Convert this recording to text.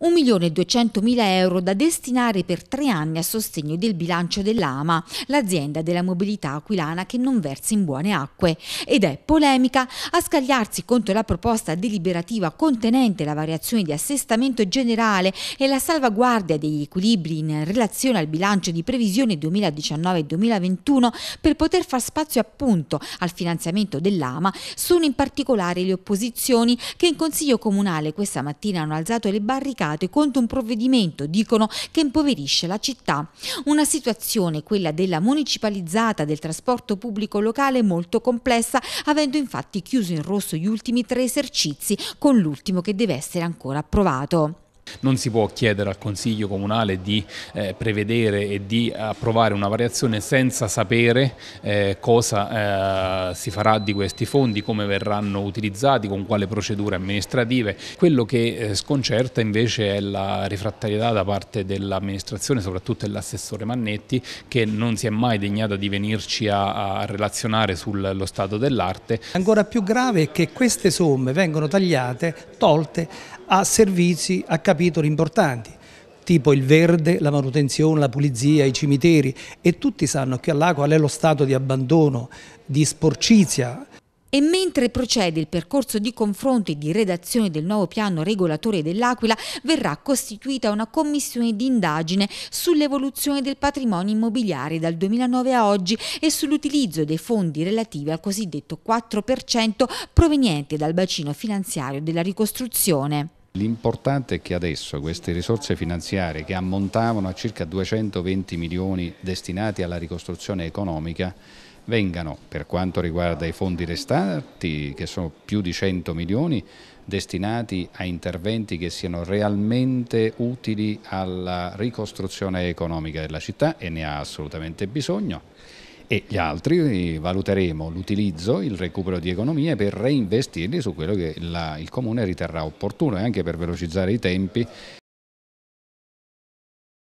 1.200.000 euro da destinare per tre anni a sostegno del bilancio dell'AMA, l'azienda della mobilità aquilana che non versa in buone acque. Ed è polemica a scagliarsi contro la proposta deliberativa contenente la variazione di assestamento generale e la salvaguardia degli equilibri in relazione al bilancio di previsione 2019-2021 per poter far spazio appunto al finanziamento dell'AMA, sono in particolare le opposizioni che in Consiglio Comunale questa mattina hanno alzato le barricate protestate contro un provvedimento, dicono, che impoverisce la città. Una situazione, quella della municipalizzata del trasporto pubblico locale, molto complessa, avendo infatti chiuso in rosso gli ultimi tre esercizi, con l'ultimo che deve essere ancora approvato. Non si può chiedere al Consiglio Comunale di eh, prevedere e di approvare una variazione senza sapere eh, cosa eh, si farà di questi fondi, come verranno utilizzati, con quale procedure amministrative. Quello che eh, sconcerta invece è la rifrattarietà da parte dell'amministrazione, soprattutto dell'assessore Mannetti, che non si è mai degnata di venirci a, a relazionare sullo stato dell'arte. Ancora più grave è che queste somme vengono tagliate, tolte a servizi, a capitali capitoli importanti tipo il verde, la manutenzione, la pulizia, i cimiteri e tutti sanno che all'acqua è lo stato di abbandono, di sporcizia. E mentre procede il percorso di confronto e di redazione del nuovo piano regolatore dell'Aquila, verrà costituita una commissione d'indagine sull'evoluzione del patrimonio immobiliare dal 2009 a oggi e sull'utilizzo dei fondi relativi al cosiddetto 4% proveniente dal bacino finanziario della ricostruzione. L'importante è che adesso queste risorse finanziarie che ammontavano a circa 220 milioni destinati alla ricostruzione economica vengano, per quanto riguarda i fondi restanti, che sono più di 100 milioni, destinati a interventi che siano realmente utili alla ricostruzione economica della città e ne ha assolutamente bisogno e gli altri valuteremo l'utilizzo, il recupero di economie per reinvestirli su quello che la, il Comune riterrà opportuno e anche per velocizzare i tempi